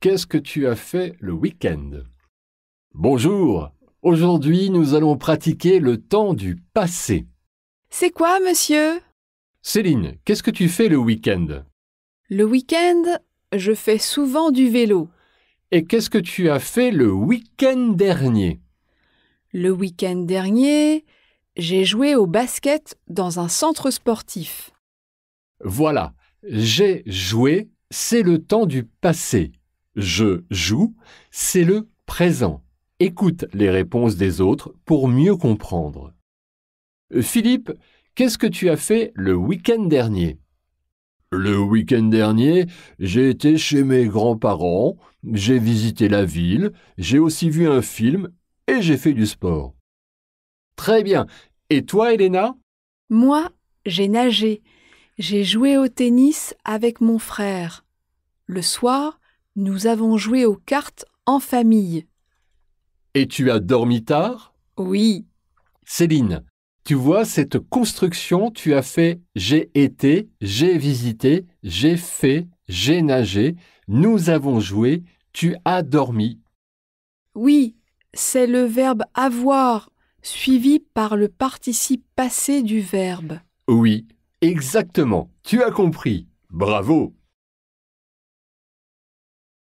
Qu'est-ce que tu as fait le week-end Bonjour Aujourd'hui, nous allons pratiquer le temps du passé. C'est quoi, monsieur Céline, qu'est-ce que tu fais le week-end Le week-end, je fais souvent du vélo. Et qu'est-ce que tu as fait le week-end dernier Le week-end dernier, j'ai joué au basket dans un centre sportif. Voilà, j'ai joué, c'est le temps du passé je joue, c'est le présent. Écoute les réponses des autres pour mieux comprendre. Euh, Philippe, qu'est-ce que tu as fait le week-end dernier Le week-end dernier, j'ai été chez mes grands-parents, j'ai visité la ville, j'ai aussi vu un film et j'ai fait du sport. Très bien. Et toi, Elena Moi, j'ai nagé. J'ai joué au tennis avec mon frère. Le soir, nous avons joué aux cartes en famille. Et tu as dormi tard Oui. Céline, tu vois cette construction, tu as fait j'ai été, j'ai visité, j'ai fait, j'ai nagé, nous avons joué, tu as dormi. Oui, c'est le verbe avoir suivi par le participe passé du verbe. Oui, exactement, tu as compris. Bravo